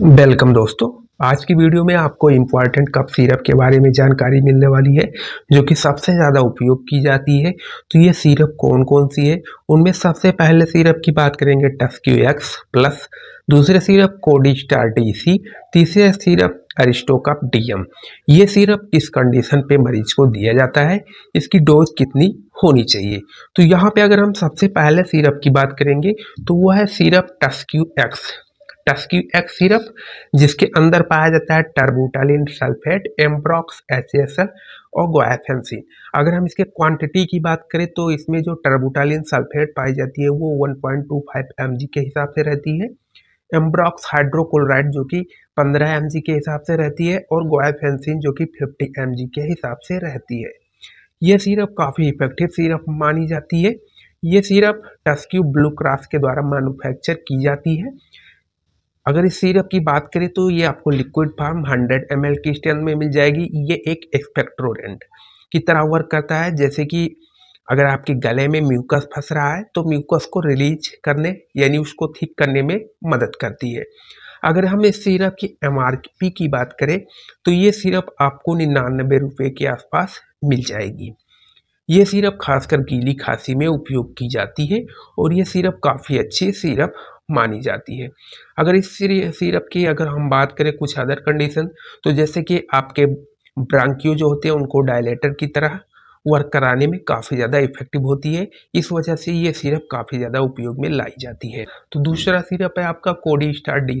welcome दोस्तों आज की वीडियो में आपको इम्पॉर्टेंट कप सिरप के बारे में जानकारी मिलने वाली है जो कि सबसे ज़्यादा उपयोग की जाती है तो ये सिरप कौन कौन सी है उनमें सबसे पहले सिरप की बात करेंगे टस्क्यू एक्स प्लस दूसरे सिरप कोडिस्टार डी सी तीसरे सिरप अरिस्टोकप डीएम ये सिरप किस कंडीशन पे मरीज को दिया जाता है इसकी डोज कितनी होनी चाहिए तो यहाँ पे अगर हम सबसे पहले सिरप की बात करेंगे तो वह है syrup Tusq X Tusq X syrup जिसके अंदर पाया जाता है टर्बूटालिन सल्फेट एम्ब्रॉक्स एच और गोएफेंसिन अगर हम इसके क्वांटिटी की बात करें तो इसमें जो टर्बूटालिन सल्फेट पाई जाती है वो 1.25 mg के हिसाब से रहती है एम्ब्रॉक्स हाइड्रोक्लोराइड जो कि 15 mg के हिसाब से रहती है और गोएफेंसिन जो कि 50 mg के हिसाब से रहती है ये सिरप काफ़ी इफेक्टिव सिरप मानी जाती है ये सिरप टस्क्यू ब्लू क्रॉस के द्वारा मैनुफैक्चर की जाती है अगर इस सिरप की बात करें तो ये आपको लिक्विड फार्म 100 एम की स्टैंड में मिल जाएगी ये एक एक्सपेक्ट्रोरेंट की तरह वर्क करता है जैसे कि अगर आपके गले में म्यूकस फंस रहा है तो म्यूकस को रिलीज करने यानी उसको ठीक करने में मदद करती है अगर हम इस सिरप की एम की बात करें तो ये सिरप आपको निन्यानबे रुपये के आसपास मिल जाएगी ये सिरप खासकर गीली खांसी में उपयोग की जाती है और ये सिरप काफ़ी अच्छी सिरप मानी जाती है अगर इस सिरप की अगर हम बात करें कुछ अदर कंडीशन तो जैसे कि आपके ब्रांकियो जो होते हैं उनको डायलेटर की तरह वर्क कराने में काफ़ी ज़्यादा इफेक्टिव होती है इस वजह से ये सिरप काफ़ी ज़्यादा उपयोग में लाई जाती है तो दूसरा सिरप है आपका Codistar D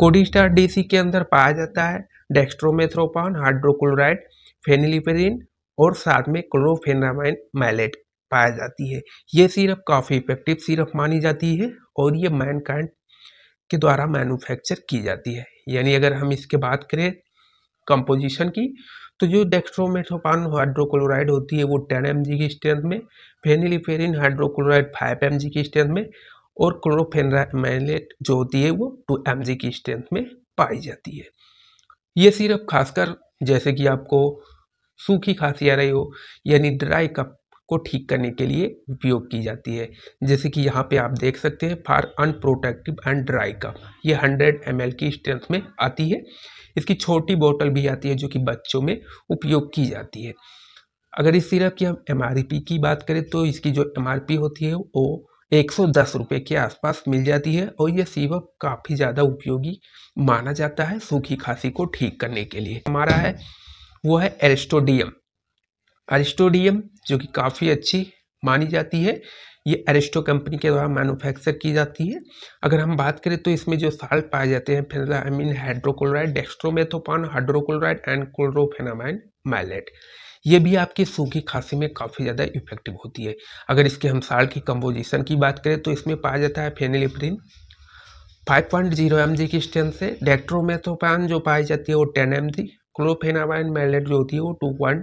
Codistar D के अंदर पाया जाता है डेक्स्ट्रोमेथ्रोपान हाइड्रोक्लोराइड फेनिलिपेरिन और साथ में क्लोरोफेनामाइन मैलेट पाया जाती है ये सिरप काफ़ी इफेक्टिव सिरप मानी जाती है और ये मैनकाइंड के द्वारा मैन्युफैक्चर की जाती है यानी अगर हम इसके बात करें कंपोजिशन की तो जो डेक्स्ट्रोमेथोपान हाइड्रोक्लोराइड होती है वो टेन एम जी की स्ट्रेंथ में phenylephrine hydrochloride five M G की स्ट्रेंथ में और क्लोरोफेनरामेलेट जो होती है वो टू एम जी की स्ट्रेंथ में पाई जाती है ये सिरप खासकर जैसे कि आपको सूखी खांसी आ रही हो यानी ड्राई कप को ठीक करने के लिए उपयोग की जाती है जैसे कि यहाँ पे आप देख सकते हैं for unproductive and dry cough ये 100 एम की स्ट्रेंथ में आती है इसकी छोटी बोतल भी आती है जो कि बच्चों में उपयोग की जाती है अगर इस सिरप की हम एम की बात करें तो इसकी जो एम होती है वो एक सौ दस रुपये के आसपास मिल जाती है और यह सिरप काफ़ी ज़्यादा उपयोगी माना जाता है सूखी खांसी को ठीक करने के लिए हमारा है वो है एरेस्टोडियम अरिस्टोडियम जो कि काफ़ी अच्छी मानी जाती है ये अरिस्टो कंपनी के द्वारा मैन्युफैक्चर की जाती है अगर हम बात करें तो इसमें जो साल्ट पाए जाते हैं मीन hydrochloride dextromethorphan hydrochloride and chlorpheniramine maleate ये भी आपकी सूखी खांसी में काफ़ी ज़्यादा इफेक्टिव होती है अगर इसके हम साल्ट की कंपोजिशन की बात करें तो इसमें पाया जाता है फेनिलिप्रिन 5.0 पॉइंट की स्ट्रेंथ से डेक्ट्रोमेथोपान जो पाई जाती है वो 10 एम जी क्लोफेनामाइन मैलेट जो होती है वो 2.0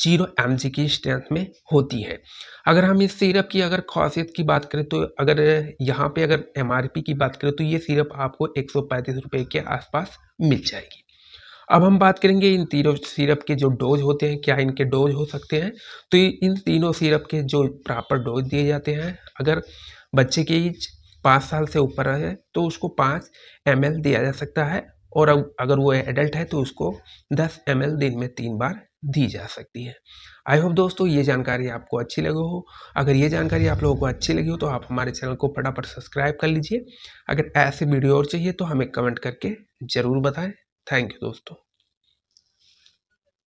जीरो एम की स्ट्रेंथ में होती है अगर हम इस सिरप की अगर खासियत की बात करें तो अगर यहाँ पे अगर एम की बात करें तो ये सिरप आपको एक सौ के आसपास मिल जाएगी अब हम बात करेंगे इन तीनों सिरप के जो डोज होते हैं क्या इनके डोज हो सकते हैं तो इन तीनों सिरप के जो प्रॉपर डोज दिए जाते हैं अगर बच्चे की एज पाँच साल से ऊपर है तो उसको पाँच एम दिया जा सकता है और अगर वो एडल्ट है तो उसको दस एम दिन में तीन बार दी जा सकती है आई होप दोस्तों ये जानकारी आपको अच्छी लगी हो अगर ये जानकारी आप लोगों को अच्छी लगी हो तो आप हमारे चैनल को फटाफट सब्सक्राइब कर लीजिए अगर ऐसे वीडियो और चाहिए तो हमें कमेंट करके ज़रूर बताएं थैंक यू दोस्तों